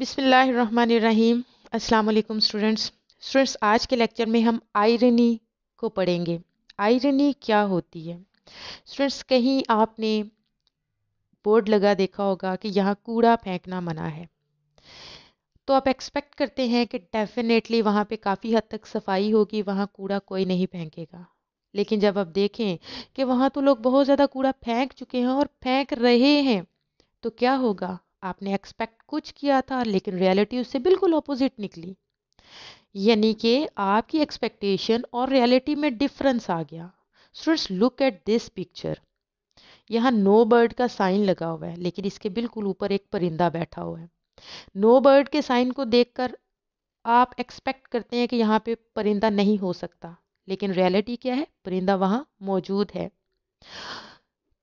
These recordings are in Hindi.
बिसमीम अल्लाम स्टूडेंट्स स्टूडेंट्स आज के लेक्चर में हम आयरनी को पढ़ेंगे आयरनी क्या होती है स्टूडेंट्स कहीं आपने बोर्ड लगा देखा होगा कि यहाँ कूड़ा फेंकना मना है तो आप एक्सपेक्ट करते हैं कि डेफ़िनेटली वहाँ पे काफ़ी हद तक सफाई होगी वहाँ कूड़ा कोई नहीं फेंकेगा लेकिन जब आप देखें कि वहाँ तो लोग बहुत ज़्यादा कूड़ा फेंक चुके हैं और फेंक रहे हैं तो क्या होगा आपने एक्सपेक्ट कुछ किया था लेकिन रियलिटी उससे बिल्कुल अपोजिट निकली यानी कि आपकी एक्सपेक्टेशन और रियलिटी में डिफरेंस आ गया students look at this picture यहाँ नो बर्ड का साइन लगा हुआ है लेकिन इसके बिल्कुल ऊपर एक परिंदा बैठा हुआ है नो बर्ड के साइन को देखकर आप एक्सपेक्ट करते हैं कि यहाँ पे परिंदा नहीं हो सकता लेकिन रियलिटी क्या है परिंदा वहाँ मौजूद है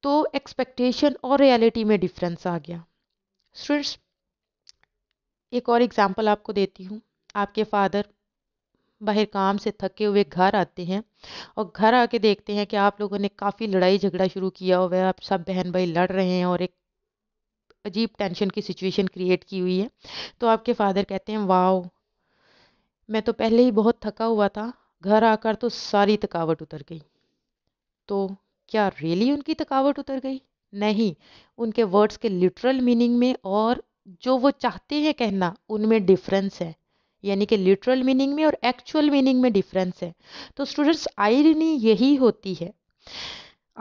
तो एक्सपेक्टेशन और रियलिटी में डिफरेंस आ गया स्टूडेंट्स एक और एग्ज़ाम्पल आपको देती हूँ आपके फादर बाहर काम से थके हुए घर आते हैं और घर आके देखते हैं कि आप लोगों ने काफ़ी लड़ाई झगड़ा शुरू किया हुआ है आप सब बहन भाई लड़ रहे हैं और एक अजीब टेंशन की सिचुएशन क्रिएट की हुई है तो आपके फादर कहते हैं वाओ मैं तो पहले ही बहुत थका हुआ था घर आकर तो सारी थकावट उतर गई तो क्या रियली उनकी थकावट उतर गई नहीं उनके वर्ड्स के लिटरल मीनिंग में और जो वो चाहते हैं कहना उनमें डिफरेंस है यानी कि लिटरल मीनिंग में और एक्चुअल मीनिंग में डिफरेंस है तो स्टूडेंट्स आयरनी यही होती है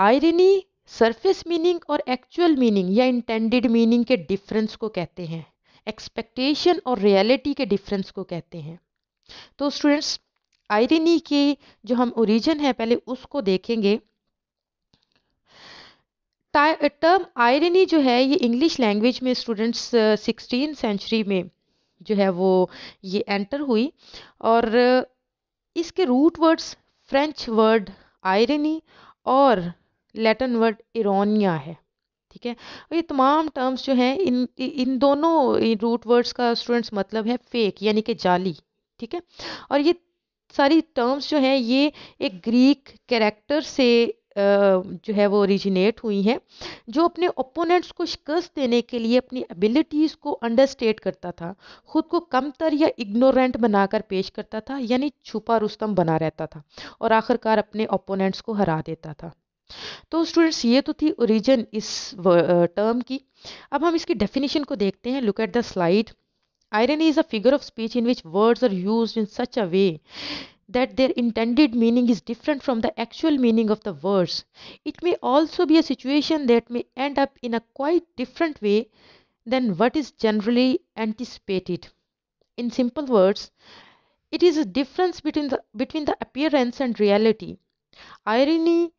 आयरनी सरफेस मीनिंग और एक्चुअल मीनिंग या इंटेंडेड मीनिंग के डिफरेंस को कहते हैं एक्सपेक्टेशन और रियलिटी के डिफरेंस को कहते हैं तो स्टूडेंट्स आयरनी के जो हम ओरिजिन है पहले उसको देखेंगे टर्म आयरनी जो है ये इंग्लिश लैंग्वेज में स्टूडेंट्स सिक्सटीन सेंचुरी में जो है वो ये एंटर हुई और इसके root words French word irony और लैटिन वर्ड इरोनिया है ठीक है और ये तमाम टर्म्स जो हैं इन इन दोनों रूट वर्ड्स का स्टूडेंट्स मतलब है फेक यानी कि जाली ठीक है और ये सारी टर्म्स जो हैं ये एक ग्रीक कैरेक्टर से जो है वो ओरिजिनेट हुई हैं जो अपने ओपोनेंट्स को शिकस्त देने के लिए अपनी एबिलिटीज़ को अंडरस्टेट करता था ख़ुद को कमतर या इग्नोरेंट बनाकर पेश करता था यानी छुपा रुस्तम बना रहता था और आखिरकार अपने ओपोनेंट्स को हरा देता था तो स्टूडेंट्स ये तो थी ओरिजिन इस टर्म की अब हम इसकी डेफिनेशन को देखते हैं look at the slide irony is a figure of speech in which words are used in such a way that their intended meaning is different from the actual meaning of the words. It may also be a situation that may end up in a quite different way than what is generally anticipated. In simple words, it is a difference between the, between the appearance and reality. Irony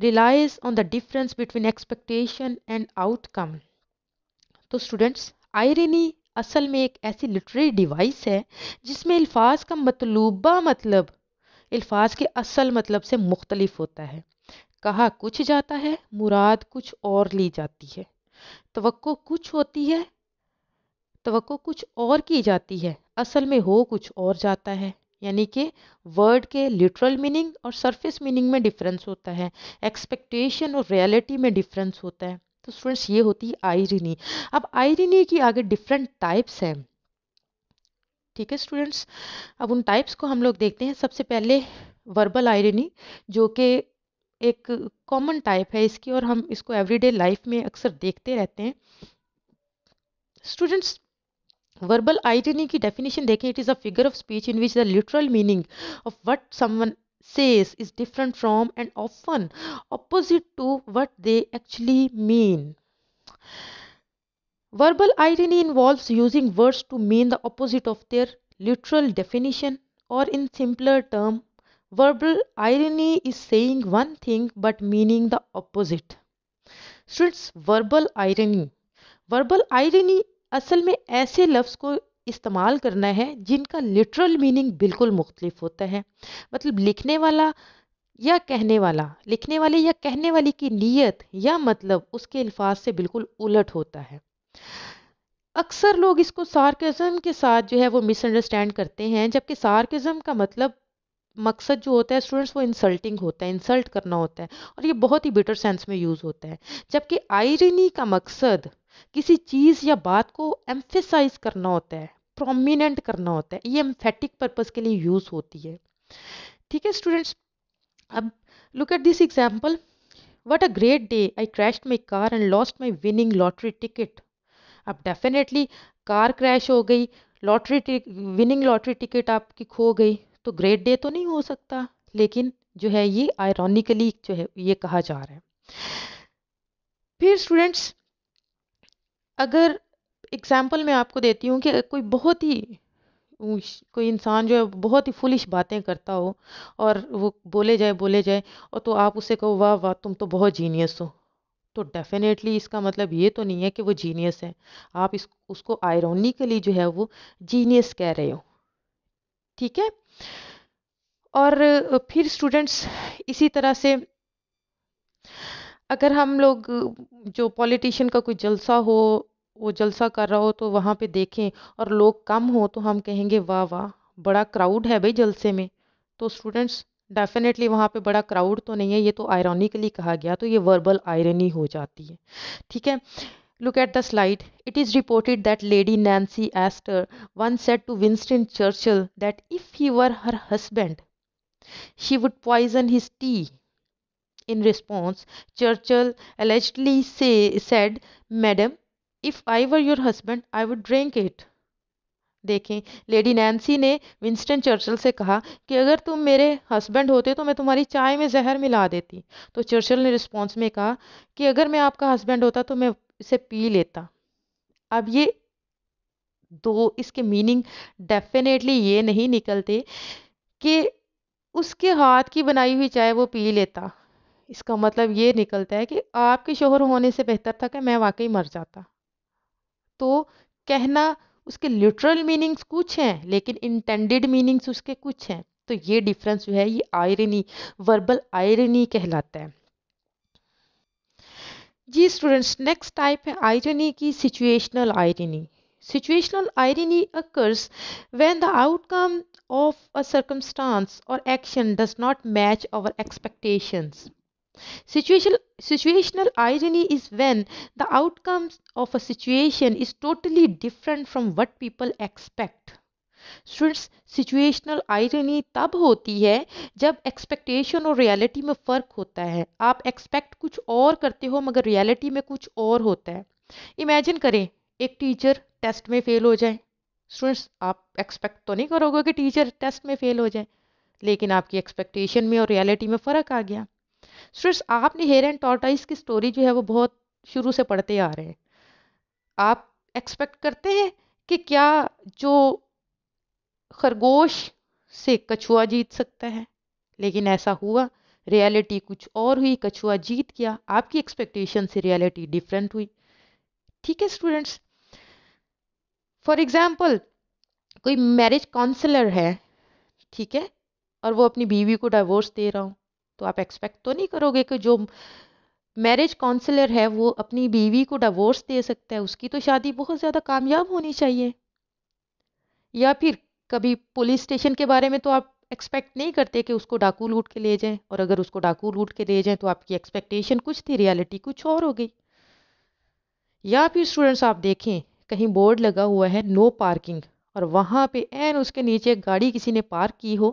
relies on the difference between expectation and outcome. So, students, irony असल में एक ऐसी लिटरेरी डिवाइस है जिसमें अल्फाज का मतलूबा मतलब अल्फाज के असल मतलब से मुख्तलिफ होता है कहा कुछ जाता है मुराद कुछ और ली जाती है तो कुछ होती है तो कुछ और की जाती है असल में हो कुछ और जाता है यानी कि वर्ड के लिटरल मीनिंग और सरफेस मीनिंग में डिफरेंस होता है एक्सपेक्टेशन और रियलिटी में डिफरेंस होता है तो स्टूडेंट्स ये होती है आयरिनी अब आयरिनी की आगे डिफरेंट टाइप्स हैं ठीक है स्टूडेंट्स अब उन टाइप्स को हम लोग देखते हैं सबसे पहले वर्बल आयरिनी जो कि एक कॉमन टाइप है इसकी और हम इसको एवरीडे लाइफ में अक्सर देखते रहते हैं स्टूडेंट्स वर्बल आयरनी की डेफिनेशन देखें it is a figure of speech in which the literal meaning of what someone says is different from and often opposite to what they actually mean. Verbal irony involves using words to mean the opposite of their literal definition, or in simpler term, verbal irony is saying one thing but meaning the opposite. Students, verbal irony. Verbal irony असल ऐसे लफ्ज़ को इस्तेमाल करना है जिनका लिटरल मीनिंग बिल्कुल मुख्तलिफ होता है मतलब लिखने वाला या कहने वाला लिखने वाले या कहने वाले की नीयत या मतलब उसके अल्फाज से बिल्कुल उलट होता है अक्सर लोग इसको सार्कजम के साथ जो है वो मिसअंडरस्टैंड करते हैं जबकि सार्कजम का मतलब मकसद जो होता है स्टूडेंट्स वो इंसल्टिंग होता है इंसल्ट करना होता है और ये बहुत ही बेटर सेंस में यूज़ होता है जबकि आयरनी का मकसद किसी चीज़ या बात को एम्फेसाइज करना होता है प्रोमिनेंट करना होता है ये एम्फेटिक पर्पज़ के लिए यूज़ होती है ठीक है स्टूडेंट्स अब look at this example what a great day I crash my car and lost my winning lottery ticket अब डेफिनेटली कार क्रैश हो गई लॉटरी विनिंग लॉटरी टिकट आपकी खो गई तो ग्रेट डे तो नहीं हो सकता लेकिन जो है ये आयरॉनिकली जो है ये कहा जा रहा है फिर स्टूडेंट्स अगर एग्ज़ाम्पल मैं आपको देती हूँ कि कोई बहुत ही कोई इंसान जो है बहुत ही फुलिश बातें करता हो और वो बोले जाए बोले जाए और तो आप उसे कहो वाह वाह तुम तो बहुत जीनियस हो तो डेफिनेटली इसका मतलब ये तो नहीं है कि वो जीनियस है आप इस उसको आयरोनिकली जो है वो जीनियस कह रहे हो ठीक है और फिर स्टूडेंट्स इसी तरह से अगर हम लोग जो पॉलिटिशियन का कोई जलसा हो वो जलसा कर रहा हो तो वहाँ पे देखें और लोग कम हो तो हम कहेंगे वाह वाह बड़ा क्राउड है भाई जलसे में तो स्टूडेंट्स डेफिनेटली वहाँ पे बड़ा क्राउड तो नहीं है ये तो आयरनिकली कहा गया तो ये वर्बल आयरनी हो जाती है ठीक है look at the slide it is reported that lady Nancy Astor once said to Winston Churchill that if he were her husband he would poison his tea in response Churchill allegedly say said madam if I were your husband I would drink it देखें लेडी नैन्सी ने विंस्टन चर्चल से कहा कि अगर तुम मेरे हस्बैंड होते तो मैं तुम्हारी चाय में जहर मिला देती तो चर्चल ने रिस्पॉन्स में कहा कि अगर मैं आपका हस्बैंड होता तो मैं इसे पी लेता अब ये दो इसके मीनिंग डेफिनेटली ये नहीं निकलते कि उसके हाथ की बनाई हुई चाय वो पी लेता इसका मतलब ये निकलता है कि आपके शोहर होने से बेहतर था कि मैं वाकई मर जाता तो कहना उसके लिटरल मीनिंग्स कुछ हैं लेकिन इंटेंडेड मीनिंग्स उसके कुछ हैं तो ये डिफरेंस जो है ये आयरनी वर्बल आयरनी कहलाता है जी स्टूडेंट्स नेक्स्ट टाइप है आयरनी की situational irony situational irony occurs when the outcome of a circumstance or action does not match our expectations Situational, situational irony is when the outcomes of a situation is totally different from what people expect. Students situational irony तब होती है जब एक्सपेक्टेशन और रियलिटी में फ़र्क होता है आप एक्सपेक्ट कुछ और करते हो मगर रियलिटी में कुछ और होता है इमेजिन करें एक टीचर टेस्ट में फ़ेल हो जाए स्टूडेंट्स आप एक्सपेक्ट तो नहीं करोगे कि टीचर टेस्ट में फ़ेल हो जाए लेकिन आपकी एक्सपेक्टेशन में और रियलिटी में फ़र्क आ गया स्टूडेंट्स आपने हेयर एंड टॉर्टाइज की स्टोरी जो है वो बहुत शुरू से पढ़ते आ रहे हैं आप एक्सपेक्ट करते हैं कि क्या जो खरगोश से कछुआ जीत सकता है लेकिन ऐसा हुआ रियलिटी कुछ और हुई कछुआ जीत गया आपकी एक्सपेक्टेशन से रियलिटी डिफरेंट हुई ठीक है स्टूडेंट्स फॉर एग्जाम्पल कोई मैरिज काउंसलर है ठीक है और वो अपनी बीवी को डाइवोर्स दे रहा हूँ तो आप एक्सपेक्ट तो नहीं करोगे कि जो मैरिज काउंसलर है वो अपनी बीवी को डिवोर्स दे सकता है उसकी तो शादी बहुत ज़्यादा कामयाब होनी चाहिए या फिर कभी पुलिस स्टेशन के बारे में तो आप एक्सपेक्ट नहीं करते कि उसको डाकू लूट के ले जाएं और अगर उसको डाकू लूट के ले जाएं तो आपकी एक्सपेक्टेशन कुछ थी रियलिटी कुछ और हो गई या फिर स्टूडेंट्स आप देखें कहीं बोर्ड लगा हुआ है नो पार्किंग और वहाँ पे एन उसके नीचे गाड़ी किसी ने पार्क की हो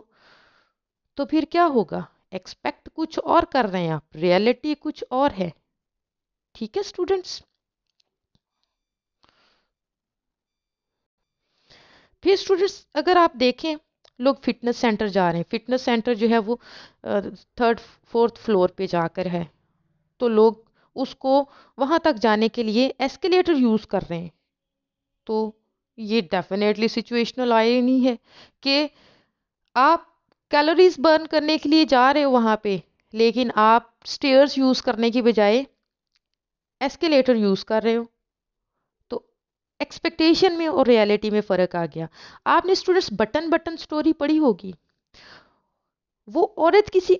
तो फिर क्या होगा एक्सपेक्ट कुछ और कर रहे हैं आप रियलिटी कुछ और है ठीक है स्टूडेंट्स फिर स्टूडेंट्स अगर आप देखें लोग फिटनेस सेंटर जा रहे हैं फिटनेस सेंटर जो है वो थर्ड फोर्थ फ्लोर पे जाकर है तो लोग उसको वहां तक जाने के लिए एस्केलेटर यूज़ कर रहे हैं तो ये डेफिनेटली सिचुएशनल आई नहीं है कि आप कैलोरीज बर्न करने के लिए जा रहे हो वहाँ पे लेकिन आप स्टेयर्स यूज़ करने की बजाय एस्केलेटर यूज़ कर रहे हो तो एक्सपेक्टेशन में और रियलिटी में फ़र्क आ गया आपने स्टूडेंट्स बटन बटन स्टोरी पढ़ी होगी वो औरत किसी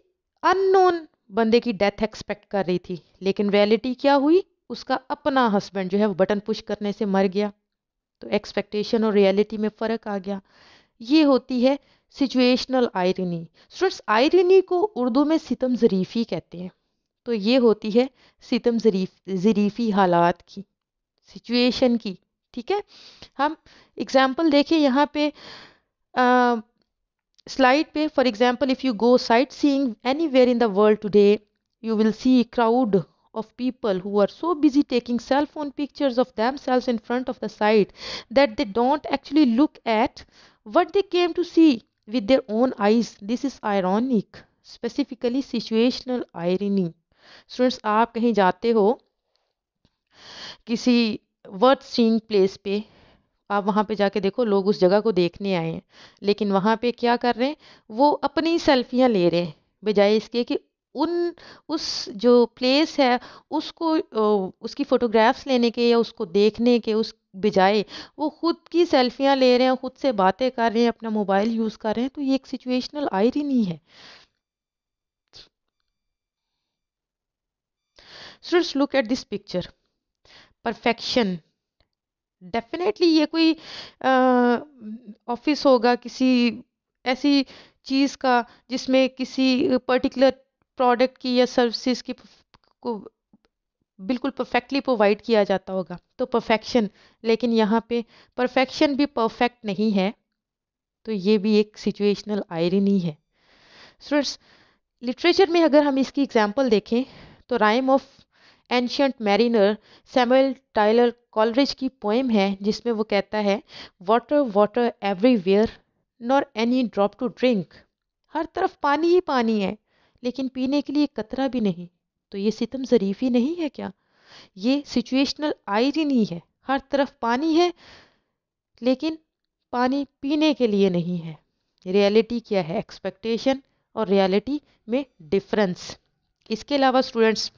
अननोन बंदे की डेथ एक्सपेक्ट कर रही थी लेकिन रियलिटी क्या हुई उसका अपना हस्बैंड जो है वो बटन पुश करने से मर गया तो एक्सपेक्टेशन और रियलिटी में फ़र्क आ गया ये होती है सिचुएशनल आयरनी स्टूडेंट्स आयरनी को उर्दू में सितम ज़रीफ़ी कहते हैं तो ये होती है सितम ज़रीफ ज़रीफ़ी हालात की सिचुएशन की ठीक है हम एग्ज़ाम्पल देखें यहाँ पे स्लाइड पे for example if you go sightseeing anywhere in the world today you will see crowd of people who are so busy taking cell phone pictures of themselves in front of the site that they don't actually look at what they came to see with their own eyes. This is ironic, specifically situational irony. Students आप कहीं जाते हो किसी वर्थ सीइंग प्लेस पे आप वहाँ पे जाके देखो लोग उस जगह को देखने आए हैं लेकिन वहाँ पे क्या कर रहे हैं वो अपनी सेल्फियाँ ले रहे हैं बजाय इसके कि उन उस जो प्लेस है उसको उसकी फ़ोटोग्राफ्स लेने के या उसको देखने के उस बजाय वो ख़ुद की सेल्फियाँ ले रहे हैं ख़ुद से बातें कर रहे हैं अपना मोबाइल यूज़ कर रहे हैं तो ये एक सिचुएशनल नहीं है students look at this picture perfection definitely ये कोई ऑफिस होगा किसी ऐसी चीज़ का जिसमें किसी पर्टिकुलर प्रोडक्ट की या सर्विसेज की को बिल्कुल परफेक्टली प्रोवाइड किया जाता होगा तो परफेक्शन लेकिन यहाँ पे परफेक्शन भी परफेक्ट नहीं है तो ये भी एक सिचुएशनल आयरनी है स्टूडेंट्स लिटरेचर में अगर हम इसकी एग्जाम्पल देखें तो rime of ancient mariner Samuel Taylor Coleridge की पोएम है जिसमें वो कहता है water water everywhere nor any drop to drink हर तरफ पानी ही पानी है लेकिन पीने के लिए कतरा भी नहीं तो ये सितम ज़रीफी नहीं है क्या ये सिचुएशनल आयरन नहीं है हर तरफ पानी है लेकिन पानी पीने के लिए नहीं है रियलिटी क्या है एक्सपेक्टेशन और रियलिटी में डिफरेंस इसके अलावा स्टूडेंट्स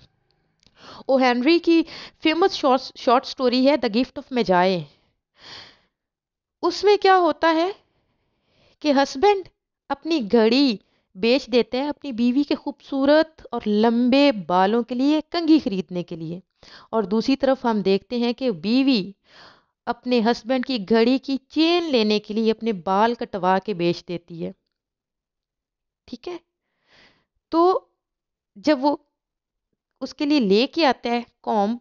ओ हैंनरी की फेमस शॉर्ट शॉर्ट स्टोरी है द गिफ्ट ऑफ मेजाए उसमें क्या होता है कि हस्बैंड अपनी घड़ी बेच देते हैं अपनी बीवी के खूबसूरत और लंबे बालों के लिए कंघी खरीदने के लिए और दूसरी तरफ हम देखते हैं कि बीवी अपने हस्बैंड की घड़ी की चेन लेने के लिए अपने बाल कटवा के बेच देती है ठीक है तो जब वो उसके लिए लेके आता है कॉम्ब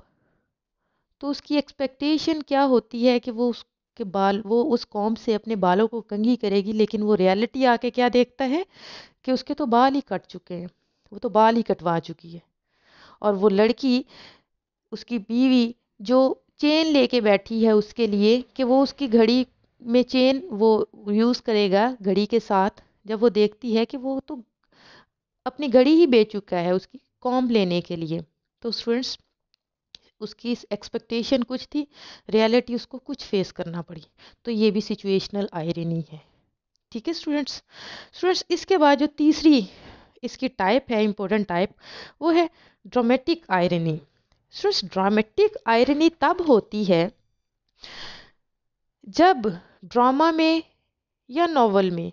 तो उसकी एक्सपेक्टेशन क्या होती है कि वो उस कि बाल वो उस कॉम से अपने बालों को कंघी करेगी लेकिन वो रियलिटी आके क्या देखता है कि उसके तो बाल ही कट चुके हैं वो तो बाल ही कटवा चुकी है और वो लड़की उसकी बीवी जो चेन लेके बैठी है उसके लिए कि वो उसकी घड़ी में चेन वो यूज़ करेगा घड़ी के साथ जब वो देखती है कि वो तो अपनी घड़ी ही बेच चुका है उसकी कॉम लेने के लिए तो स्टूडेंट्स उसकी एक्सपेक्टेशन कुछ थी रियलिटी उसको कुछ फेस करना पड़ी तो ये भी सिचुएशनल आयरनी है ठीक है स्टूडेंट्स स्टूडेंट्स इसके बाद जो तीसरी इसकी टाइप है इम्पोर्टेंट टाइप वो है dramatic irony students dramatic irony तब होती है जब ड्रामा में या नावल में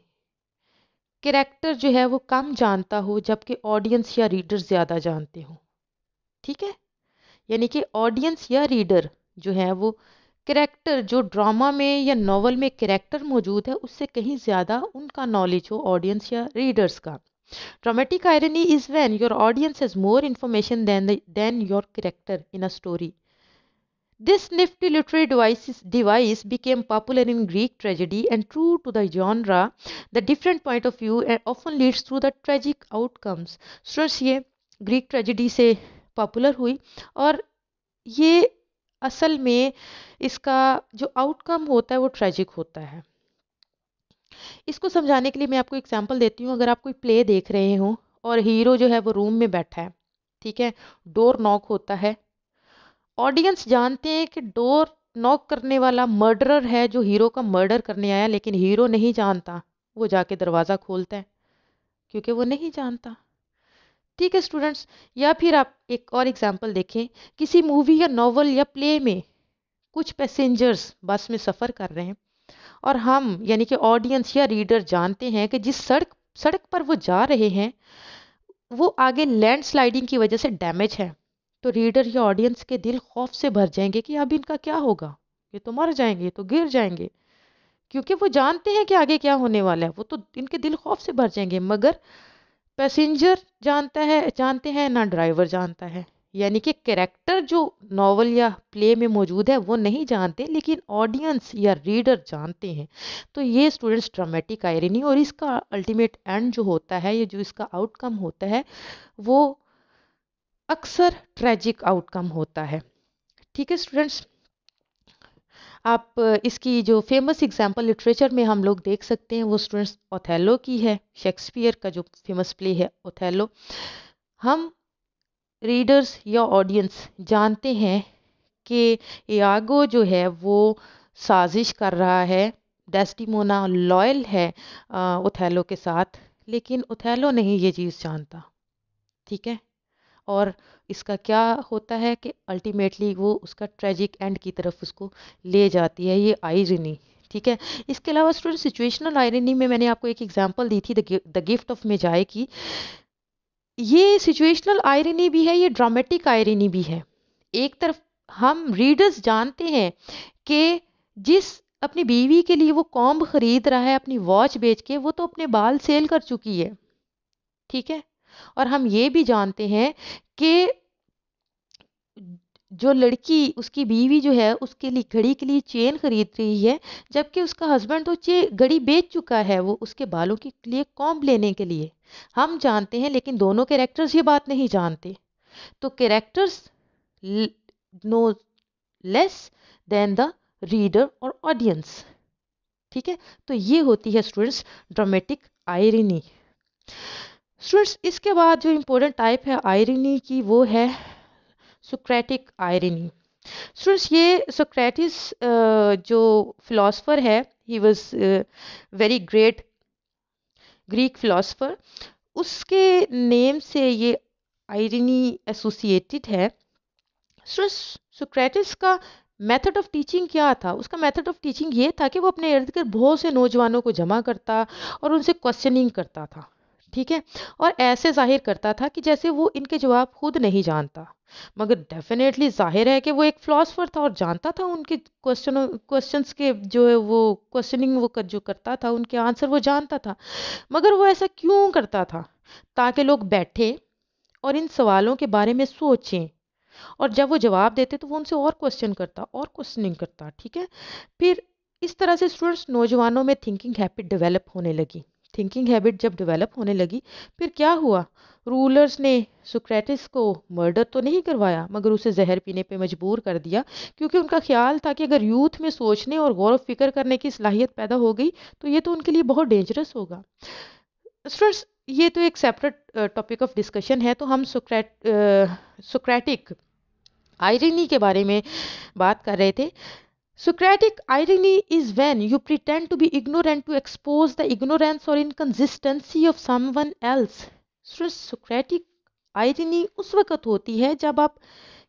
करेक्टर जो है वो कम जानता हो जबकि ऑडियंस या रीडर ज़्यादा जानते हो ठीक है यानी कि ऑडियंस या रीडर जो है वो करेक्टर जो ड्रामा में या नावल में करेक्टर मौजूद है उससे कहीं ज़्यादा उनका नॉलेज हो ऑडियंस या रीडर्स का dramatic irony is when your audience is more information than your character in a story this nifty literary device device became popular in Greek tragedy and true to the the different point of view and often leads through the tragic outcomes ये ग्रीक ट्रेजिडी से पॉपुलर हुई और ये असल में इसका जो आउटकम होता है वो ट्रेजिक होता है इसको समझाने के लिए मैं आपको एग्जाम्पल देती हूँ अगर आप कोई प्ले देख रहे हो और हीरो जो है वो रूम में बैठा है ठीक है डोर नॉक होता है ऑडियंस जानते हैं कि डोर नॉक करने वाला मर्डरर है जो हीरो का मर्डर करने आया लेकिन हीरो नहीं जानता वो जाके दरवाज़ा खोलता है क्योंकि वो नहीं जानता ठीक है स्टूडेंट्स या फिर आप एक और एग्जाम्पल देखें किसी मूवी या नॉवल या प्ले में कुछ पैसेंजर्स बस में सफ़र कर रहे हैं और हम यानी कि ऑडियंस या रीडर जानते हैं कि जिस सड़क सड़क पर वो जा रहे हैं वो आगे लैंड स्लाइडिंग की वजह से डैमेज है तो रीडर या ऑडियंस के दिल खौफ से भर जाएंगे कि अब इनका क्या होगा ये तो मर जाएंगे तो गिर जाएंगे क्योंकि वो जानते हैं कि आगे क्या होने वाला है वो तो इनके दिल खौफ से भर जाएंगे मगर पैसेंजर जानता है जानते हैं ना ड्राइवर जानता है यानी कि कैरेक्टर जो नावल या प्ले में मौजूद है वो नहीं जानते लेकिन ऑडियंस या रीडर जानते हैं तो ये स्टूडेंट्स ड्रामेटिक आयरनी और इसका अल्टीमेट एंड जो होता है या जो इसका आउटकम होता है वो अक्सर ट्रेजिक आउटकम होता है ठीक है स्टूडेंट्स आप इसकी जो फेमस एग्जांपल लिटरेचर में हम लोग देख सकते हैं वो स्टूडेंट्स ओथेलो की है शेक्सपियर का जो फेमस प्ले है ओथेलो हम रीडर्स या ऑडियंस जानते हैं कि यागो जो है वो साजिश कर रहा है डेस्टिमोना लॉयल है ओथेलो के साथ लेकिन ओथेलो नहीं ये चीज़ जानता ठीक है और इसका क्या होता है कि अल्टीमेटली वो उसका ट्रेजिक एंड की तरफ उसको ले जाती है ये आइजनी ठीक है इसके अलावा स्टूडेंट सिचुएशनल आयरनी में मैंने आपको एक एग्जांपल दी थी द गिफ्ट ऑफ मेजाय की ये सिचुएशनल आयरनी भी है ये ड्रामेटिक आयरनी भी है एक तरफ हम रीडर्स जानते हैं कि जिस अपनी बीवी के लिए वो कॉम्ब खरीद रहा है अपनी वॉच बेच के वो तो अपने बाल सेल कर चुकी है ठीक है और हम ये भी जानते हैं कि जो लड़की उसकी बीवी जो है उसके लिए घड़ी के लिए चेन खरीद रही है जबकि उसका हस्बैंड तो चे घड़ी बेच चुका है वो उसके बालों के लिए कॉम्ब लेने के लिए हम जानते हैं लेकिन दोनों कैरेक्टर्स ये बात नहीं जानते तो characters know less than the reader और ऑडियंस ठीक है तो ये होती है स्टूडेंट्स ड्रामेटिक आयरनी स्टूडेंट्स इसके बाद जो इम्पोर्टेंट टाइप है आयरनी की वो है सुक्रेटिक आयरनी स्टूडेंट्स ये सुक्रेटिस जो फिलासफर है he was very great Greek philosopher उसके नेम से ये आयरनी एसोसिएटेड है स्टूडेंट्स सुक्रेटिस का मेथड ऑफ टीचिंग क्या था उसका मेथड ऑफ टीचिंग ये था कि वो अपने इर्द गिर्द बहुत से नौजवानों को जमा करता और उनसे क्वेश्चनिंग करता था ठीक है और ऐसे जाहिर करता था कि जैसे वो इनके जवाब खुद नहीं जानता मगर डेफिनेटली जाहिर है कि वो एक फिलासफर था और जानता था उनके क्वेश्चन क्वेश्चंस के जो है वो क्वेश्चनिंग वो कर, जो करता था उनके आंसर वो जानता था मगर वो ऐसा क्यों करता था ताकि लोग बैठे और इन सवालों के बारे में सोचें और जब वो जवाब देते तो वो उनसे और क्वेश्चन करता और क्वेश्चनिंग करता ठीक है फिर इस तरह से स्टूडेंट्स नौजवानों में थिंकिंग हैबिट डेवलप होने लगी थिंकिंग हैबिट जब डेवलप होने लगी फिर क्या हुआ रूलर्स ने सुक्रेटिस को मर्डर तो नहीं करवाया मगर उसे जहर पीने पे मजबूर कर दिया क्योंकि उनका ख्याल था कि अगर यूथ में सोचने और गौरव फिक्र करने की सलाहियत पैदा हो गई तो ये तो उनके लिए बहुत डेंजरस होगा स्टूडेंट्स ये तो एक सेपरेट टॉपिक ऑफ डिस्कशन है तो हम सुक्रेट सुक्रेटिक आयरनी के बारे में बात कर रहे थे Socratic irony is when you pretend to be ignorant to expose the ignorance or inconsistency of someone else. So, Socratic irony उस वक्त होती है जब आप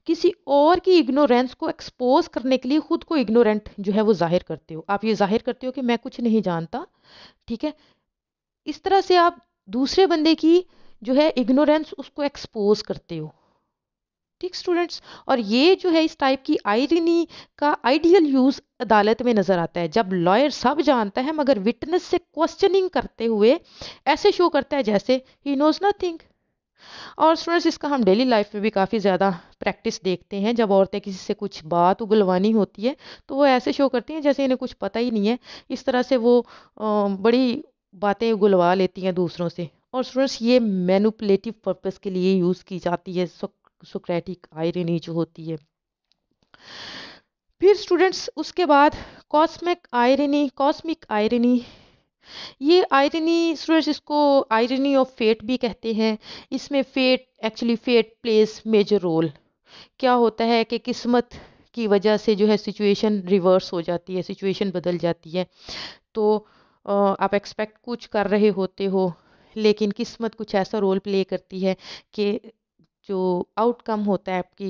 किसी और की इग्नोरेंस को एक्सपोज करने के लिए खुद को इग्नोरेंट जो है वो जाहिर करते हो आप ये जाहिर करते हो कि मैं कुछ नहीं जानता ठीक है इस तरह से आप दूसरे बंदे की जो है इग्नोरेंस उसको एक्सपोज करते हो ठीक स्टूडेंट्स और ये जो है इस टाइप की आयरनी का आइडियल यूज़ अदालत में नज़र आता है जब लॉयर सब जानता है मगर विटनेस से क्वेश्चनिंग करते हुए ऐसे शो करता है जैसे ही नोज़ नथिंग और स्टूडेंट्स इसका हम डेली लाइफ में भी काफ़ी ज़्यादा प्रैक्टिस देखते हैं जब औरतें किसी से कुछ बात उगलवानी होती है तो वो ऐसे शो करती हैं जैसे इन्हें कुछ पता ही नहीं है इस तरह से वो बड़ी बातें उगलवा लेती हैं दूसरों से और स्टूडेंट्स ये मैनुपलेटिव पर्पज़ के लिए यूज़ की जाती है सोक्रेटिक आयरनी जो होती है फिर स्टूडेंट्स उसके बाद कॉस्मिक आयरनी कॉस्मिक आयरनी ये आयरनी स्टूडेंट्स इसको आयरनी ऑफ फेट भी कहते हैं इसमें fate actually fate plays major role क्या होता है कि किस्मत की वजह से जो है सिचुएशन रिवर्स हो जाती है सिचुएशन बदल जाती है तो आप एक्सपेक्ट कुछ कर रहे होते हो लेकिन किस्मत कुछ ऐसा रोल प्ले करती है कि जो आउटकम होता है आपकी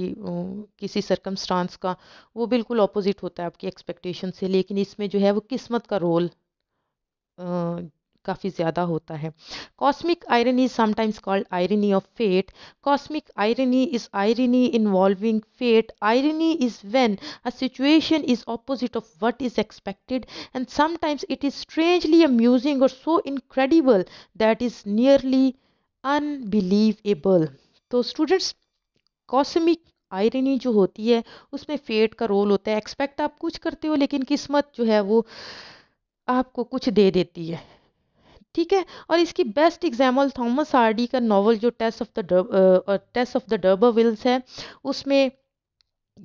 किसी सरकमस्टांस का वो बिल्कुल ऑपोजिट होता है आपकी एक्सपेक्टेशन से लेकिन इसमें जो है वो किस्मत का रोल काफ़ी ज़्यादा होता है cosmic irony is sometimes called irony of fate cosmic irony is irony involving fate irony is when a situation is opposite of what is expected and sometimes it is strangely amusing or so incredible that is nearly unbelievable तो स्टूडेंट्स कॉस्मिक आयरनी जो होती है उसमें फेट का रोल होता है एक्सपेक्ट आप कुछ करते हो लेकिन किस्मत जो है वो आपको कुछ दे देती है ठीक है और इसकी बेस्ट एग्जाम्पल थॉमस आरडी का नावल जो Tess of the Tess of the d'Urbervilles है उसमें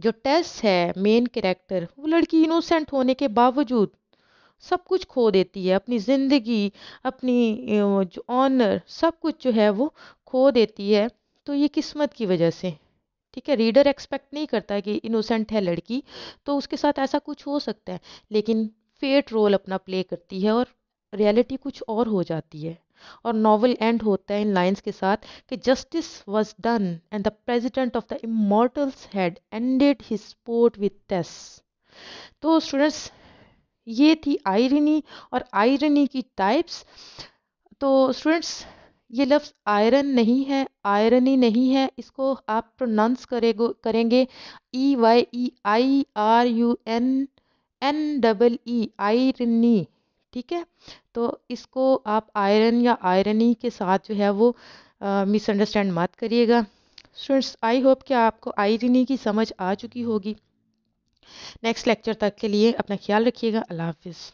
जो टेस्ट है मेन कैरेक्टर वो लड़की इनोसेंट होने के बावजूद सब कुछ खो देती है अपनी ज़िंदगी अपनी जो ऑनर सब कुछ जो है वो खो देती है तो ये किस्मत की वजह से ठीक है रीडर एक्सपेक्ट नहीं करता है कि इनोसेंट है लड़की तो उसके साथ ऐसा कुछ हो सकता है लेकिन फेट रोल अपना प्ले करती है और रियलिटी कुछ और हो जाती है और नॉवल एंड होता है इन लाइंस के साथ कि justice was done and the president of the immortals had ended his sport with Tess तो स्टूडेंट्स ये थी आयरनी और आयरनी की टाइप्स तो स्टूडेंट्स ये लफ्ज़ आयरन नहीं है आयरन ही नहीं है इसको आप प्रोनाउंस करेगो करेंगे E Y E I R U N N double E irony ठीक है तो इसको आप आयरन या आयरनी के साथ जो है वो मिसअंडरस्टैंड मत करिएगा स्टूडेंट्स आई होप कि आपको आयरनी की समझ आ चुकी होगी नेक्स्ट लेक्चर तक के लिए अपना ख्याल रखिएगा अल्लाह हाफिज़